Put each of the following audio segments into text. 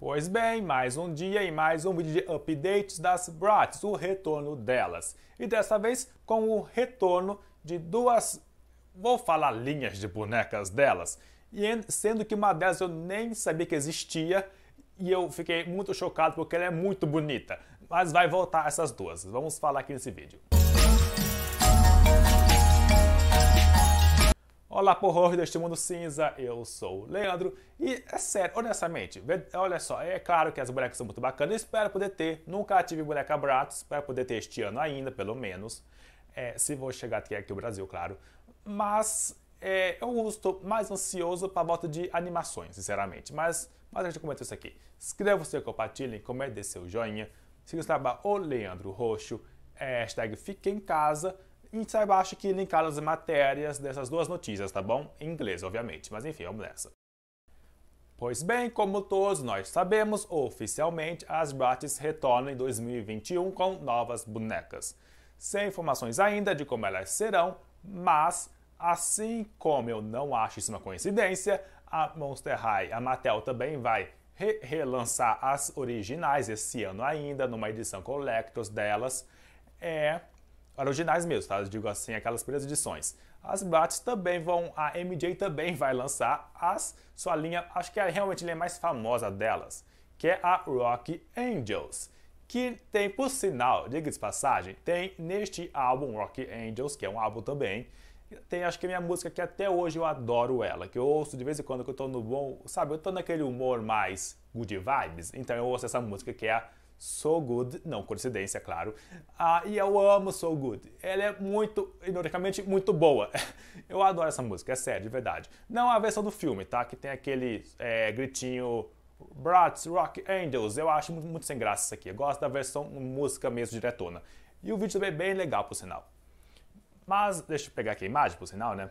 Pois bem, mais um dia e mais um vídeo de updates das Brats, o retorno delas. E dessa vez com o retorno de duas, vou falar linhas de bonecas delas. E sendo que uma delas eu nem sabia que existia e eu fiquei muito chocado porque ela é muito bonita. Mas vai voltar essas duas, vamos falar aqui nesse vídeo. Olá, horror deste mundo cinza, eu sou o Leandro e é sério, honestamente, olha só, é claro que as bonecas são muito bacanas, espero poder ter, nunca tive boneca Bratz, espero poder ter este ano ainda, pelo menos, é, se vou chegar até aqui o Brasil, claro, mas é, eu estou mais ansioso para a volta de animações, sinceramente, mas, mas a gente comenta isso aqui. Inscreva-se, compartilhe, comente, dê seu joinha, siga o trabalho o Leandro Roxo, é, hashtag Fique em Casa, e você abaixo aqui linkaram as matérias dessas duas notícias, tá bom? Em inglês, obviamente, mas enfim, vamos nessa. Pois bem, como todos nós sabemos, oficialmente as Bratz retornam em 2021 com novas bonecas. Sem informações ainda de como elas serão, mas assim como eu não acho isso uma coincidência, a Monster High, a Mattel também vai re relançar as originais esse ano ainda numa edição collectors delas. É para originais mesmo, tá? Eu digo assim, aquelas primeiras edições. As Bratz também vão, a MJ também vai lançar as sua linha, acho que é realmente a linha é mais famosa delas, que é a Rock Angels, que tem, por sinal, diga de passagem, tem neste álbum Rock Angels, que é um álbum também, tem acho que minha música que até hoje eu adoro ela, que eu ouço de vez em quando que eu tô no bom, sabe, eu tô naquele humor mais good vibes, então eu ouço essa música que é a So Good, não coincidência, claro. Ah, e eu amo So Good. Ela é muito, ironicamente, muito boa. Eu adoro essa música, é sério, de verdade. Não a versão do filme, tá? Que tem aquele é, gritinho Brats, Rock Angels. Eu acho muito, muito, sem graça isso aqui. Eu gosto da versão música mesmo diretona. E o vídeo também é bem legal, por sinal. Mas deixa eu pegar aqui a imagem, por sinal, né?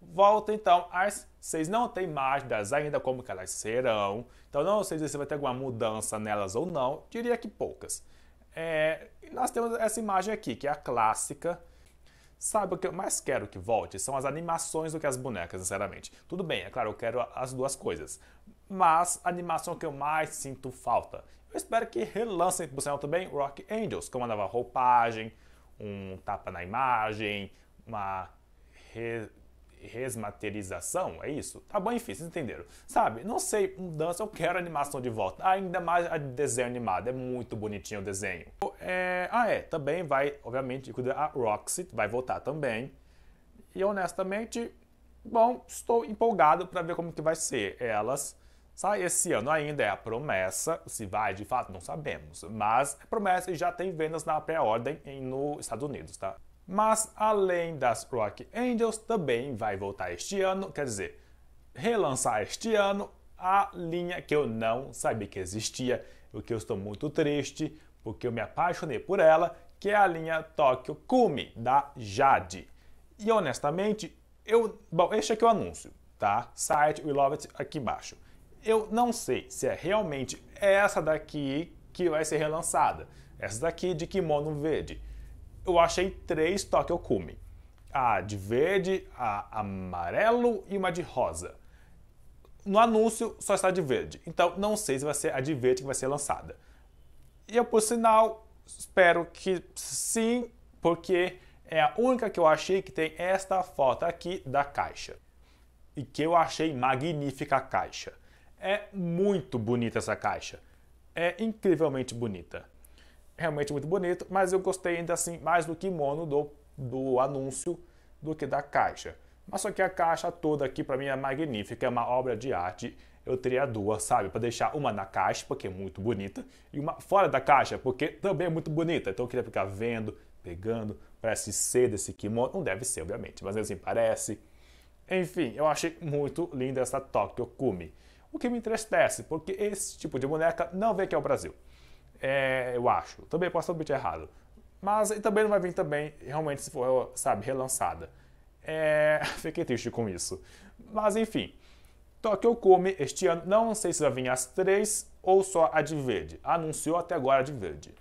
Volta então às vocês Não tem das ainda como que elas serão. Então não sei se vai ter alguma mudança nelas ou não. Diria que poucas. É, nós temos essa imagem aqui, que é a clássica. Sabe o que eu mais quero que volte? São as animações do que as bonecas, sinceramente. Tudo bem, é claro, eu quero as duas coisas. Mas a animação que eu mais sinto falta. Eu espero que relancem pro cinema também Rock Angels, com uma nova roupagem, um tapa na imagem, uma re resmaterização, é isso? Tá bom, enfim, vocês entenderam. Sabe, não sei, mudança, eu quero animação de volta. Ah, ainda mais a desenho animado, é muito bonitinho o desenho. É, ah, é, também vai, obviamente, a Roxy vai voltar também. E honestamente, bom, estou empolgado para ver como que vai ser. Elas saem esse ano ainda, é a promessa. Se vai, de fato, não sabemos. Mas é promessa e já tem vendas na pré-ordem nos Estados Unidos, tá? Mas além das Rock Angels, também vai voltar este ano, quer dizer, relançar este ano a linha que eu não sabia que existia, o que eu estou muito triste, porque eu me apaixonei por ela, que é a linha Tokyo Kumi da Jade. E honestamente, eu, bom, este aqui é o anúncio, tá? Site We Love It aqui embaixo. Eu não sei se é realmente essa daqui que vai ser relançada, essa daqui de kimono verde eu achei três Tokyo Kumi. A de verde, a amarelo e uma de rosa. No anúncio só está de verde, então não sei se vai ser a de verde que vai ser lançada. E eu, por sinal, espero que sim, porque é a única que eu achei que tem esta foto aqui da caixa. E que eu achei magnífica a caixa. É muito bonita essa caixa. É incrivelmente bonita realmente muito bonito, mas eu gostei ainda assim mais do kimono do, do anúncio do que da caixa. Mas só que a caixa toda aqui para mim é magnífica, é uma obra de arte. Eu teria duas, sabe? Para deixar uma na caixa, porque é muito bonita, e uma fora da caixa, porque também é muito bonita. Então eu queria ficar vendo, pegando, parece ser desse kimono. Não deve ser, obviamente, mas assim, parece. Enfim, eu achei muito linda essa Tokyo Kumi. O que me entristece, porque esse tipo de boneca não vem aqui ao Brasil é, eu acho. Também posso estar errado. Mas também não vai vir também, realmente, se for, sabe, relançada. É, fiquei triste com isso. Mas enfim, Tokyo Come este ano, não sei se vai vir as três ou só a de verde. Anunciou até agora a de verde.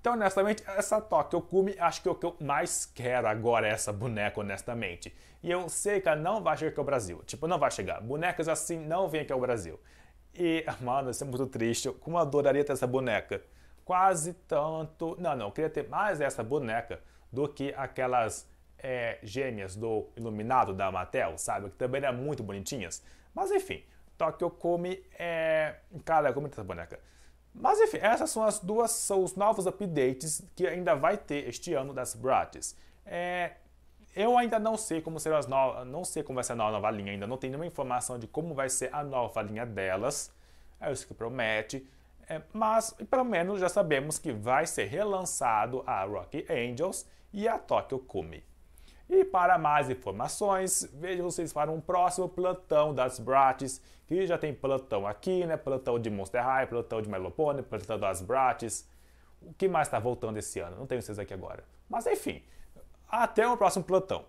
Então, honestamente, essa Tokyo Kumi acho que é o que eu mais quero agora, é essa boneca, honestamente. E eu sei que ela não vai chegar aqui ao Brasil. Tipo, não vai chegar. Bonecas assim não vêm aqui ao Brasil. E, mano, isso é muito triste. Como eu adoraria ter essa boneca. Quase tanto. Não, não, eu queria ter mais essa boneca do que aquelas é, gêmeas do Iluminado da Mattel, sabe? Que também eram muito bonitinhas. Mas enfim, Tokyo Kumi é. Cara, eu essa boneca. Mas enfim, essas são as duas, são os novos updates que ainda vai ter este ano das Brats. É, eu ainda não sei como serão as novas, não sei como vai ser a nova linha ainda, não tenho nenhuma informação de como vai ser a nova linha delas. É isso que promete. É, mas pelo menos já sabemos que vai ser relançado a Rocky Angels e a Tokyo Kumi. E para mais informações, vejo vocês para um próximo plantão das Bratis, que já tem plantão aqui, né? Plantão de Monster High, plantão de Melopone, plantão das Bratis. O que mais está voltando esse ano? Não tenho vocês aqui agora. Mas enfim, até o próximo plantão!